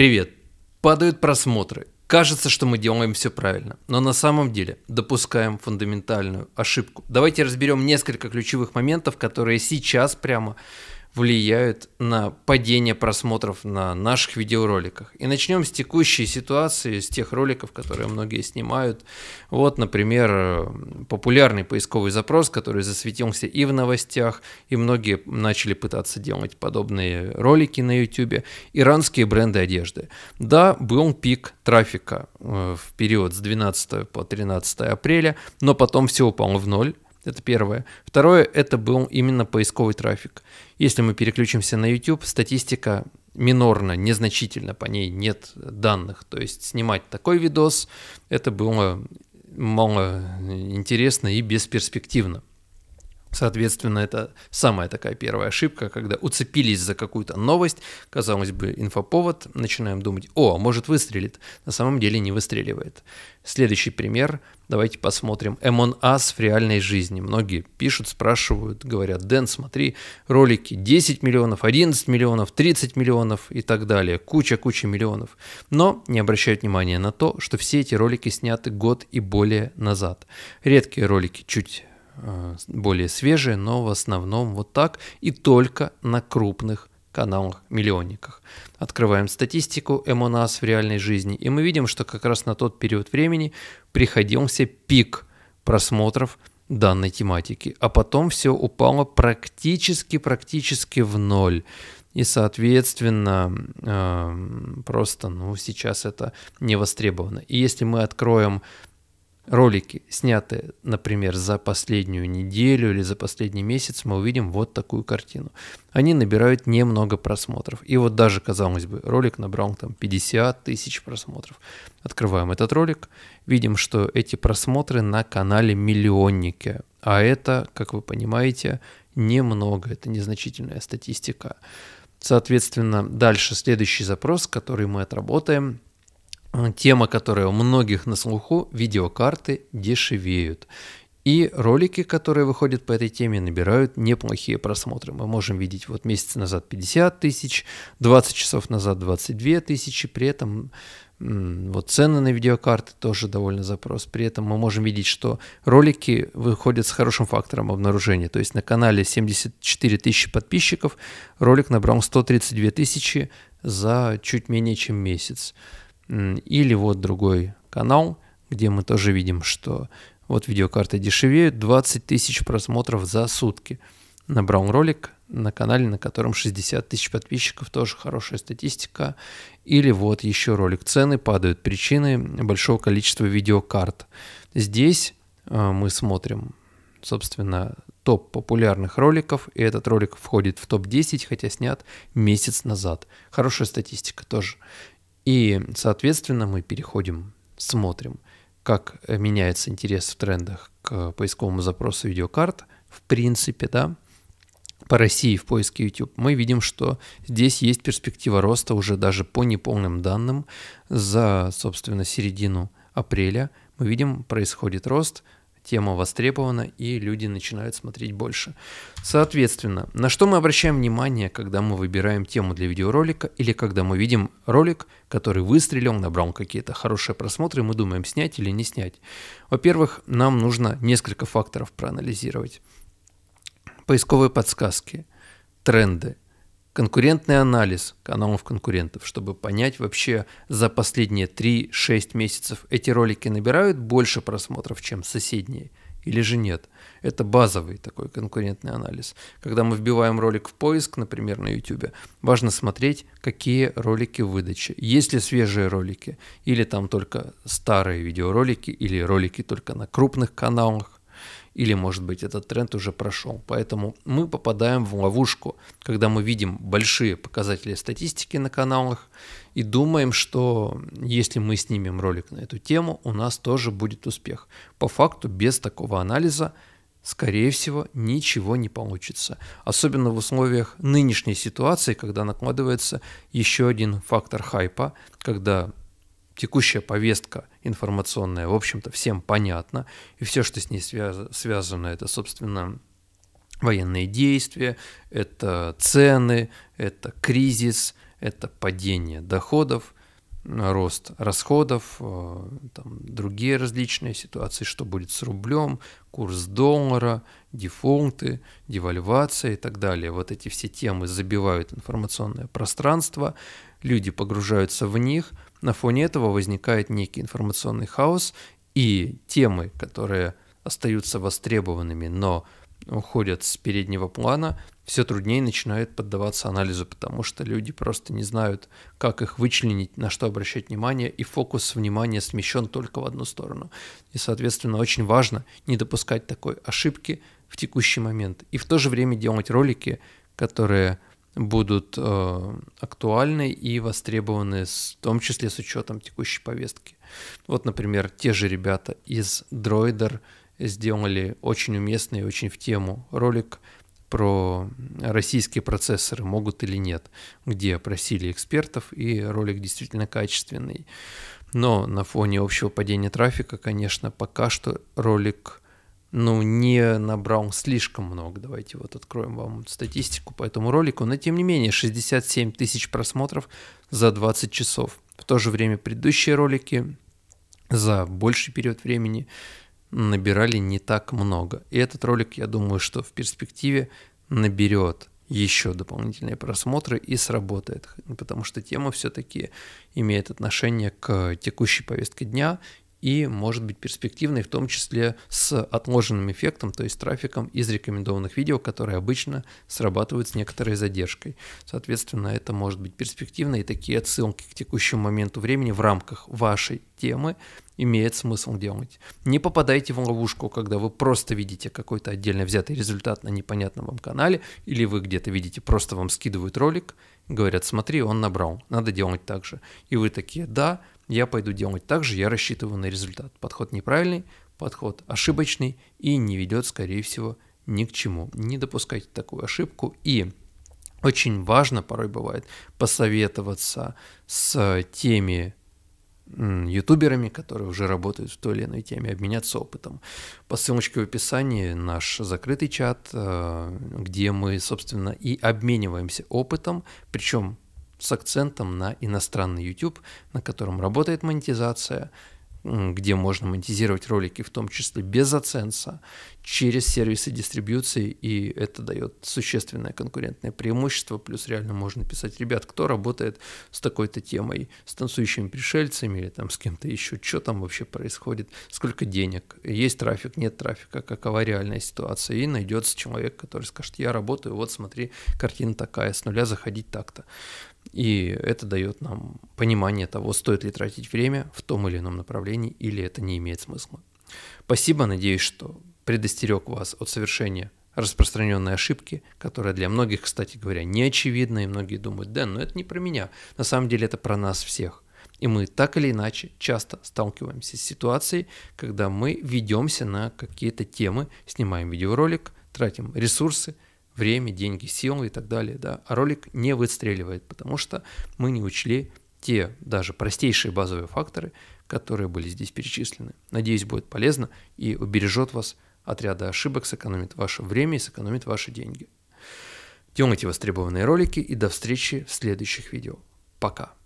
Привет. Падают просмотры. Кажется, что мы делаем все правильно, но на самом деле допускаем фундаментальную ошибку. Давайте разберем несколько ключевых моментов, которые сейчас прямо влияют на падение просмотров на наших видеороликах. И начнем с текущей ситуации, с тех роликов, которые многие снимают. Вот, например, э, популярный поисковый запрос, который засветился и в новостях, и многие начали пытаться делать подобные ролики на YouTube. Иранские бренды одежды. Да, был пик трафика э, в период с 12 по 13 апреля, но потом все упало в ноль. Это первое. Второе – это был именно поисковый трафик. Если мы переключимся на YouTube, статистика минорно, незначительно, по ней нет данных. То есть снимать такой видос – это было мало интересно и бесперспективно. Соответственно, это самая такая первая ошибка, когда уцепились за какую-то новость, казалось бы, инфоповод, начинаем думать, о, а может выстрелит, на самом деле не выстреливает. Следующий пример, давайте посмотрим Among Ас в реальной жизни. Многие пишут, спрашивают, говорят, Дэн, смотри, ролики 10 миллионов, 11 миллионов, 30 миллионов и так далее, куча-куча миллионов. Но не обращают внимания на то, что все эти ролики сняты год и более назад. Редкие ролики чуть Э, более свежие, но в основном вот так и только на крупных каналах-миллионниках. Открываем статистику МОНАС в реальной жизни, и мы видим, что как раз на тот период времени приходился пик просмотров данной тематики, а потом все упало практически-практически в ноль. И, соответственно, эм, просто ну, сейчас это не востребовано. И если мы откроем ролики, снятые, например, за последнюю неделю или за последний месяц, мы увидим вот такую картину. Они набирают немного просмотров. И вот даже, казалось бы, ролик набрал там 50 тысяч просмотров. Открываем этот ролик, видим, что эти просмотры на канале Миллионники. А это, как вы понимаете, немного, это незначительная статистика. Соответственно, дальше следующий запрос, который мы отработаем – Э, тема, которая у многих на слуху, видеокарты дешевеют. И ролики, которые выходят по этой теме, набирают неплохие просмотры. Мы можем видеть вот месяц назад 50 тысяч, 20 часов назад 22 тысячи, при этом вот цены на видеокарты тоже довольно запрос. При этом мы можем видеть, что ролики выходят с хорошим фактором обнаружения. То есть на канале 74 тысячи подписчиков ролик набрал 132 тысячи за чуть менее чем месяц. Или вот другой канал, где мы тоже видим, что вот видеокарты дешевеют, 20 тысяч просмотров за сутки. Набрал ролик на канале, на котором 60 тысяч подписчиков, тоже хорошая статистика. Или вот еще ролик «Цены падают. Причины большого количества видеокарт». Здесь э, мы смотрим, собственно, топ популярных роликов, и этот ролик входит в топ-10, хотя снят месяц назад. Хорошая статистика тоже. И, соответственно, мы переходим, смотрим, как э, меняется интерес в трендах к поисковому запросу видеокарт, в принципе, да, по России в поиске YouTube, мы видим, что здесь есть перспектива роста уже даже по неполным данным за, собственно, середину апреля. Мы видим, происходит рост – тема востребована, и люди начинают смотреть больше. Соответственно, на что мы обращаем внимание, когда мы выбираем тему для видеоролика, или когда мы видим ролик, который выстрелил, набрал какие-то хорошие просмотры, мы думаем, снять или не снять. Во-первых, нам нужно несколько факторов проанализировать. Поисковые подсказки, тренды, конкурентный анализ каналов конкурентов, чтобы понять вообще за последние 3-6 месяцев эти ролики набирают больше просмотров, чем соседние или же нет. Это базовый такой конкурентный анализ. Когда мы вбиваем ролик в поиск, например, на YouTube, важно смотреть, какие ролики выдачи. Есть ли свежие ролики, или там только старые видеоролики, или ролики только на крупных каналах, или, может быть, этот тренд уже прошел. Поэтому мы попадаем в ловушку, когда мы видим большие показатели статистики на каналах и думаем, что если мы снимем ролик на эту тему, у нас тоже будет успех. По факту, без такого анализа скорее всего, ничего не получится. Особенно в условиях нынешней ситуации, когда накладывается еще один фактор хайпа, когда текущая повестка информационная, в общем-то, всем понятна, и все, что с ней связ- связано, это, собственно, военные действия, это цены, это кризис, это падение доходов, рост расходов, э, там, другие различные ситуации, что будет с рублем, курс доллара, дефолты, девальвация и так далее. Вот эти все темы забивают информационное пространство, люди погружаются в них – на фоне этого возникает некий информационный хаос, и темы, которые остаются востребованными, но уходят с переднего плана, все труднее начинает поддаваться анализу, потому что люди просто не знают, как их вычленить, на что обращать внимание, и фокус внимания смещен только в одну сторону. И, соответственно, очень важно не допускать такой ошибки в текущий момент. И в то же время делать ролики, которые будут э, актуальны и востребованы, с, в том числе с учетом текущей повестки. Вот, например, те же ребята из Droider сделали очень уместный, очень в тему ролик про российские процессоры, могут или нет, где просили экспертов, и ролик действительно качественный. Но на фоне общего падения трафика, конечно, пока что ролик ну, не набрал слишком много. Давайте вот откроем вам статистику по этому ролику. Но тем не менее, 67 тысяч просмотров за 20 часов. В то же время предыдущие ролики за больший период времени набирали не так много. И этот ролик, я думаю, что в перспективе наберет еще дополнительные просмотры и сработает, потому что тема все-таки имеет отношение к текущей повестке дня и может быть перспективной, в том числе с отложенным эффектом, то есть трафиком из рекомендованных видео, которые обычно срабатывают с некоторой задержкой. Соответственно, это может быть перспективно, и такие отсылки к текущему моменту времени в рамках вашей темы имеет смысл делать. Не попадайте в ловушку, когда вы просто видите какой-то отдельно взятый результат на непонятном вам канале, или вы где-то видите, просто вам скидывают ролик, говорят, смотри, он набрал, надо делать так же. И вы такие, да, я пойду делать так же, я рассчитываю на результат. Подход неправильный, подход ошибочный и не ведет, скорее всего, ни к чему. Не допускайте такую ошибку и очень важно порой бывает посоветоваться с теми ютуберами, которые уже работают в той или иной теме, обменяться опытом. По ссылочке в описании наш закрытый чат, э, где мы, собственно, и обмениваемся опытом, причем с акцентом на иностранный YouTube, на котором работает монетизация, где можно монетизировать ролики, в том числе без оценса, через сервисы дистрибьюции, и это дает существенное конкурентное преимущество. Плюс реально можно писать, ребят, кто работает с такой-то темой, с танцующими пришельцами или там с кем-то еще, что там вообще происходит, сколько денег, есть трафик, нет трафика, какова реальная ситуация, и найдется человек, который скажет, я работаю, вот смотри, картина такая, с нуля заходить так-то. И это дает нам понимание того, стоит ли тратить время в том или ином направлении, или это не имеет смысла. Спасибо, надеюсь, что предостерег вас от совершения распространенной ошибки, которая для многих, кстати говоря, не очевидна, и многие думают, да, но это не про меня, на самом деле это про нас всех. И мы так или иначе часто сталкиваемся с ситуацией, когда мы ведемся на какие-то темы, снимаем видеоролик, тратим ресурсы, время, деньги, силы и так далее, да, а ролик не выстреливает, потому что мы не учли те даже простейшие базовые факторы, которые были здесь перечислены. Надеюсь, будет полезно и убережет вас от ряда ошибок, сэкономит ваше время и сэкономит ваши деньги. Делайте востребованные ролики и до встречи в следующих видео. Пока!